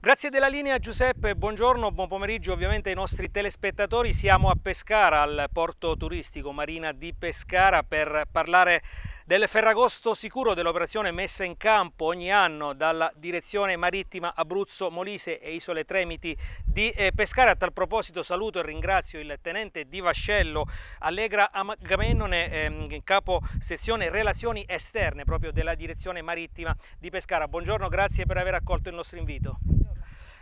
Grazie della linea Giuseppe, buongiorno, buon pomeriggio ovviamente ai nostri telespettatori. Siamo a Pescara, al porto turistico Marina di Pescara per parlare del Ferragosto Sicuro, dell'operazione messa in campo ogni anno dalla Direzione Marittima Abruzzo, Molise e Isole Tremiti di eh, Pescara. A tal proposito saluto e ringrazio il tenente di Vascello Allegra Agamennone, ehm, capo sezione Relazioni Esterne proprio della Direzione Marittima di Pescara. Buongiorno, grazie per aver accolto il nostro invito.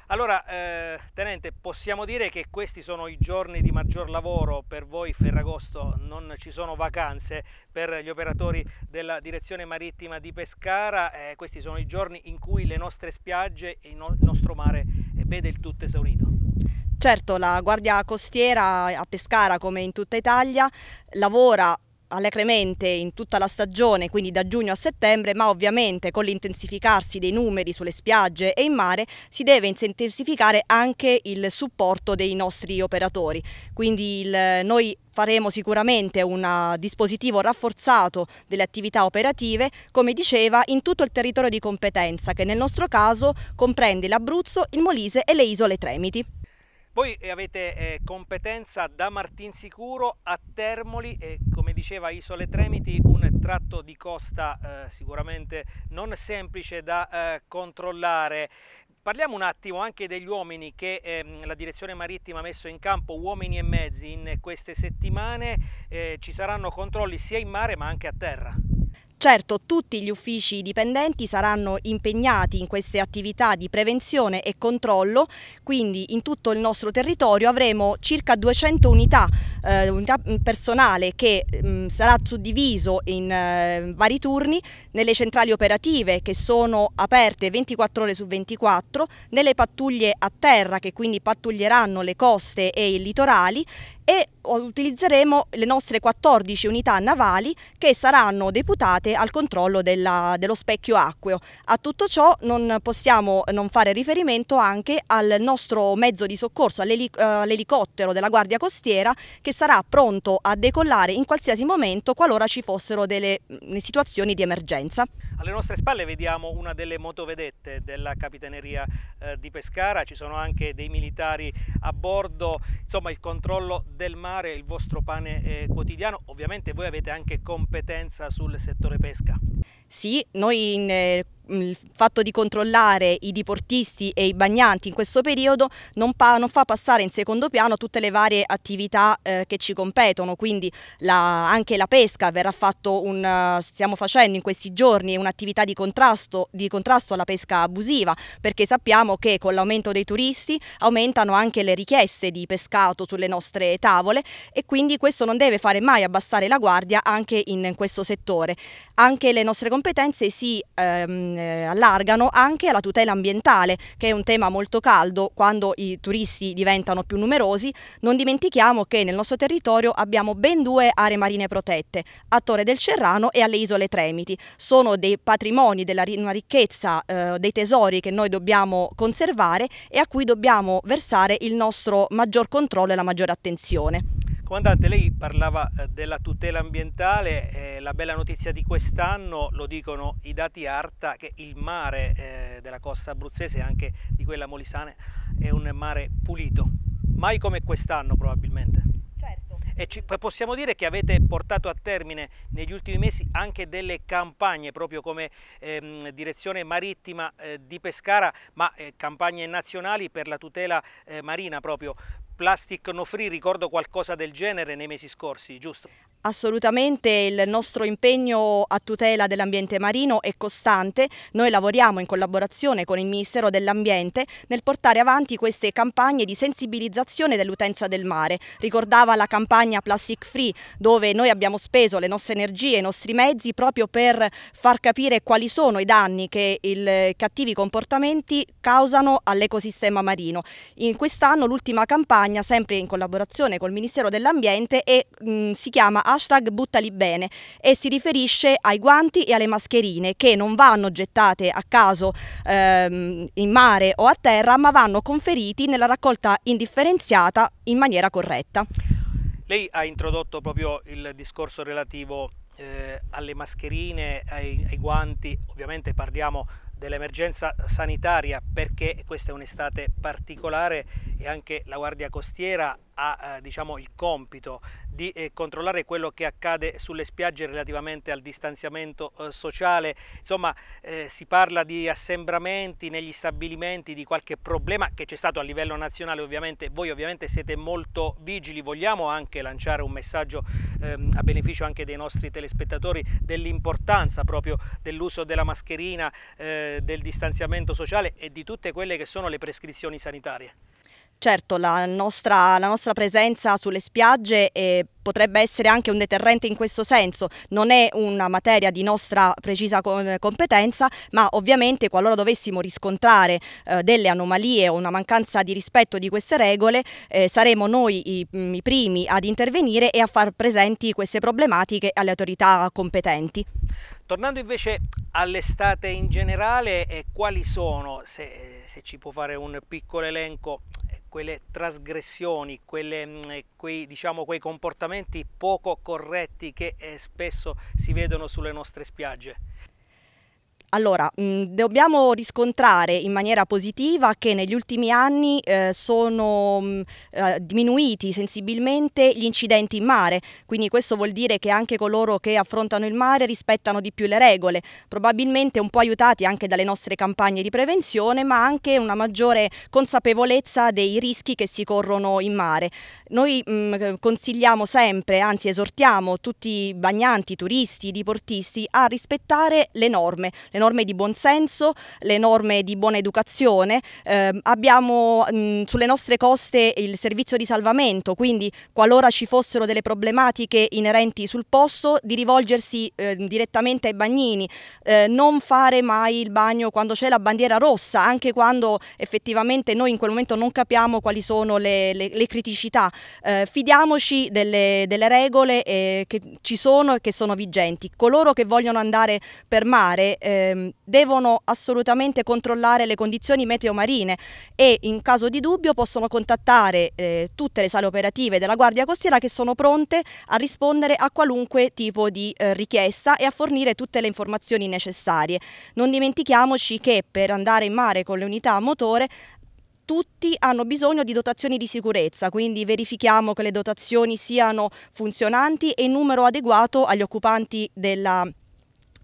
Allora, eh, Tenente, possiamo dire che questi sono i giorni di maggior lavoro per voi Ferragosto, non ci sono vacanze per gli operatori della Direzione Marittima di Pescara, eh, questi sono i giorni in cui le nostre spiagge e il, no il nostro mare eh, vede il tutto esaurito. Certo, la Guardia Costiera a Pescara, come in tutta Italia, lavora alacremente in tutta la stagione, quindi da giugno a settembre, ma ovviamente con l'intensificarsi dei numeri sulle spiagge e in mare si deve intensificare anche il supporto dei nostri operatori. Quindi il, noi faremo sicuramente un dispositivo rafforzato delle attività operative, come diceva, in tutto il territorio di competenza, che nel nostro caso comprende l'Abruzzo, il Molise e le isole Tremiti. Voi eh, avete eh, competenza da Martinsicuro a Termoli e come diceva Isole Tremiti un tratto di costa eh, sicuramente non semplice da eh, controllare. Parliamo un attimo anche degli uomini che ehm, la direzione marittima ha messo in campo, uomini e mezzi in queste settimane. Eh, ci saranno controlli sia in mare ma anche a terra. Certo, tutti gli uffici dipendenti saranno impegnati in queste attività di prevenzione e controllo, quindi in tutto il nostro territorio avremo circa 200 unità, eh, unità personale che mh, sarà suddiviso in eh, vari turni nelle centrali operative che sono aperte 24 ore su 24, nelle pattuglie a terra che quindi pattuglieranno le coste e i litorali e utilizzeremo le nostre 14 unità navali che saranno deputate al controllo della, dello specchio acqueo. A tutto ciò non possiamo non fare riferimento anche al nostro mezzo di soccorso, eh, all'elicottero della Guardia Costiera che sarà pronto a decollare in qualsiasi momento qualora ci fossero delle situazioni di emergenza. Alle nostre spalle vediamo una delle motovedette della Capitaneria eh, di Pescara, ci sono anche dei militari a bordo, insomma il controllo del mare il vostro pane eh, quotidiano. Ovviamente voi avete anche competenza sul settore pesca. Sì, noi in eh, Mm, il fatto di controllare i diportisti e i bagnanti in questo periodo non, pa non fa passare in secondo piano tutte le varie attività eh, che ci competono, quindi la, anche la pesca verrà fatto un, eh, stiamo facendo in questi giorni un'attività di contrasto, di contrasto alla pesca abusiva, perché sappiamo che con l'aumento dei turisti aumentano anche le richieste di pescato sulle nostre tavole e quindi questo non deve fare mai abbassare la guardia anche in questo settore. Anche le nostre competenze si... Ehm, eh, allargano anche alla tutela ambientale, che è un tema molto caldo quando i turisti diventano più numerosi. Non dimentichiamo che nel nostro territorio abbiamo ben due aree marine protette, a Torre del Cerrano e alle Isole Tremiti. Sono dei patrimoni, della, una ricchezza, eh, dei tesori che noi dobbiamo conservare e a cui dobbiamo versare il nostro maggior controllo e la maggiore attenzione. Comandante, lei parlava eh, della tutela ambientale, eh, la bella notizia di quest'anno lo dicono i dati ARTA che il mare eh, della costa abruzzese e anche di quella molisane è un mare pulito, mai come quest'anno probabilmente. Certo. E ci, possiamo dire che avete portato a termine negli ultimi mesi anche delle campagne proprio come ehm, direzione marittima eh, di Pescara, ma eh, campagne nazionali per la tutela eh, marina proprio Plastic No Free, ricordo qualcosa del genere nei mesi scorsi, giusto? Assolutamente il nostro impegno a tutela dell'ambiente marino è costante, noi lavoriamo in collaborazione con il Ministero dell'Ambiente nel portare avanti queste campagne di sensibilizzazione dell'utenza del mare. Ricordava la campagna Plastic Free dove noi abbiamo speso le nostre energie, i nostri mezzi proprio per far capire quali sono i danni che i cattivi comportamenti causano all'ecosistema marino. In quest'anno l'ultima campagna, sempre in collaborazione col Ministero dell'Ambiente, si chiama hashtag buttali bene e si riferisce ai guanti e alle mascherine che non vanno gettate a caso ehm, in mare o a terra ma vanno conferiti nella raccolta indifferenziata in maniera corretta. Lei ha introdotto proprio il discorso relativo eh, alle mascherine, ai, ai guanti, ovviamente parliamo dell'emergenza sanitaria perché questa è un'estate particolare e anche la Guardia Costiera ha eh, diciamo, il compito di eh, controllare quello che accade sulle spiagge relativamente al distanziamento eh, sociale. Insomma, eh, si parla di assembramenti negli stabilimenti, di qualche problema che c'è stato a livello nazionale ovviamente. Voi ovviamente siete molto vigili, vogliamo anche lanciare un messaggio ehm, a beneficio anche dei nostri telespettatori dell'importanza proprio dell'uso della mascherina, eh, del distanziamento sociale e di tutte quelle che sono le prescrizioni sanitarie. Certo, la nostra, la nostra presenza sulle spiagge è potrebbe essere anche un deterrente in questo senso, non è una materia di nostra precisa eh, competenza, ma ovviamente qualora dovessimo riscontrare eh, delle anomalie o una mancanza di rispetto di queste regole, eh, saremo noi i, mm, i primi ad intervenire e a far presenti queste problematiche alle autorità competenti. Tornando invece all'estate in generale, eh, quali sono, se, se, ci può fare un piccolo elenco, eh, quelle trasgressioni, quelle, mm, eh, quei, diciamo, quei comportamenti comportamenti poco corretti che eh, spesso si vedono sulle nostre spiagge. Allora, mh, mm, dobbiamo riscontrare in maniera positiva che negli ultimi anni eh, sono mh, mm, eh, diminuiti sensibilmente gli incidenti in mare, quindi questo vuol dire che anche coloro che affrontano il mare rispettano di più le regole, probabilmente un po' aiutati anche dalle nostre campagne di prevenzione, ma anche una maggiore consapevolezza dei rischi che si corrono in mare. Noi mh, mm, consigliamo sempre, anzi esortiamo tutti i bagnanti, i turisti, i diportisti a rispettare le norme, le norme di buonsenso, le norme di buona educazione, eh, abbiamo mh, sulle nostre coste il servizio di salvamento, quindi qualora ci fossero delle problematiche inerenti sul posto di rivolgersi eh, direttamente ai bagnini, eh, non fare mai il bagno quando c'è la bandiera rossa, anche quando effettivamente noi in quel momento non capiamo quali sono le, le, le criticità. Ehm, fidiamoci delle, delle regole eh, che ci sono e che sono vigenti. Coloro che vogliono andare per mare ehm, eh, devono assolutamente controllare le condizioni meteo marine e in caso di dubbio possono contattare eh, tutte le sale operative della Guardia Costiera che sono pronte a rispondere a qualunque tipo di eh, richiesta e a fornire tutte le informazioni necessarie. Non dimentichiamoci che per andare in mare con le unità a motore tutti hanno bisogno di dotazioni di sicurezza, quindi verifichiamo che le dotazioni siano funzionanti e in numero adeguato agli occupanti della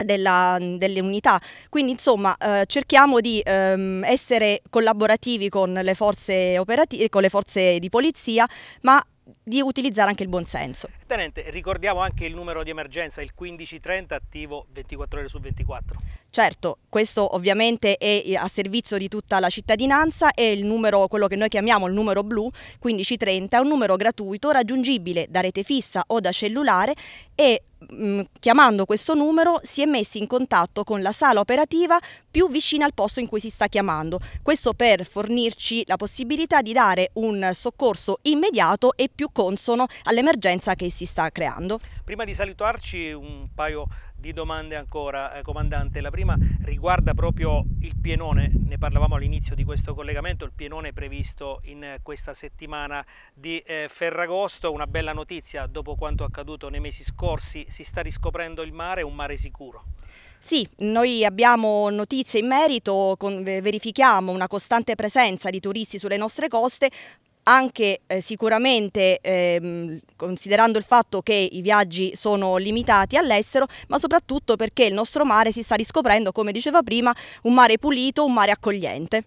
della, delle unità. Quindi insomma eh, cerchiamo di ehm, essere collaborativi con le, forze operative, con le forze di polizia, ma di utilizzare anche il buonsenso. Tenente, ricordiamo anche il numero di emergenza, il 1530 attivo 24 ore su 24. Certo, questo ovviamente è eh, a servizio di tutta la cittadinanza, è il numero, quello che noi chiamiamo il numero blu, 1530, è un numero gratuito, raggiungibile da rete fissa o da cellulare e chiamando questo numero si è messi in contatto con la sala operativa più vicina al posto in cui si sta chiamando. Questo per fornirci la possibilità di dare un soccorso immediato e più consono all'emergenza che si sta creando. Prima di salutarci un paio di domande ancora, eh, comandante. La prima riguarda proprio il pienone, ne parlavamo all'inizio di questo collegamento, il pienone previsto in questa settimana di eh, Ferragosto, una bella notizia dopo quanto accaduto nei mesi scorsi, si sta riscoprendo il mare, un mare sicuro. Sì, noi abbiamo notizie in merito, verifichiamo una costante presenza di turisti sulle nostre coste, anche eh, sicuramente ehm, considerando il fatto che i viaggi sono limitati all'estero, ma soprattutto perché il nostro mare si sta riscoprendo, come diceva prima, un mare pulito, un mare accogliente.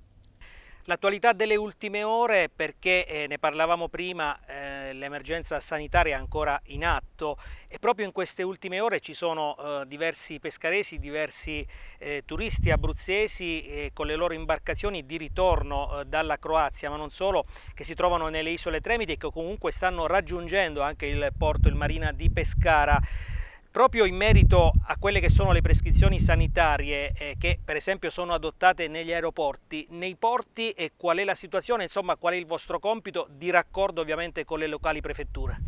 L'attualità delle ultime ore perché eh, ne parlavamo prima, eh, l'emergenza sanitaria è ancora in atto e proprio in queste ultime ore ci sono eh, diversi pescaresi, diversi eh, turisti abruzzesi eh, con le loro imbarcazioni di ritorno eh, dalla Croazia, ma non solo, che si trovano nelle isole Tremiti e che comunque stanno raggiungendo anche il porto, il marina di Pescara proprio in merito a quelle che sono le prescrizioni sanitarie eh, che per esempio sono adottate negli aeroporti, nei porti e qual è la situazione, insomma qual è il vostro compito di raccordo ovviamente con le locali prefetture?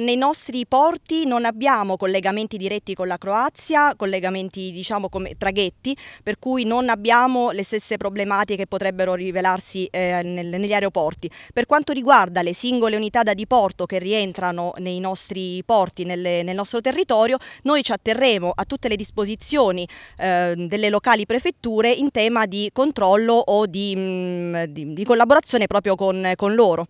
nei nostri porti non abbiamo collegamenti diretti con la Croazia, collegamenti diciamo come traghetti, per cui non abbiamo le stesse problematiche che potrebbero rivelarsi eh, nel, negli aeroporti. Per quanto riguarda le singole unità da diporto che rientrano nei nostri porti, nelle, nel nostro territorio, noi ci atterremo a tutte le disposizioni eh, delle locali prefetture in tema di controllo o di, mh, mm, di, di collaborazione proprio con, con loro.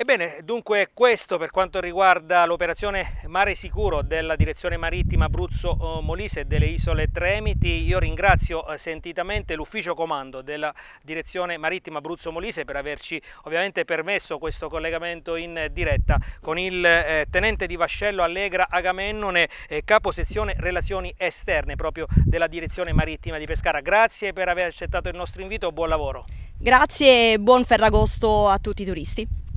Ebbene, dunque questo per quanto riguarda l'operazione Mare Sicuro della Direzione Marittima Abruzzo-Molise eh, delle Isole Tremiti. Io ringrazio eh, sentitamente l'ufficio comando della Direzione Marittima Abruzzo-Molise per averci ovviamente permesso questo collegamento in diretta con il eh, tenente di Vascello Allegra Agamennone, capo sezione relazioni esterne proprio della Direzione Marittima di Pescara. Grazie per aver accettato il nostro invito, buon lavoro. Grazie e buon Ferragosto a tutti i turisti.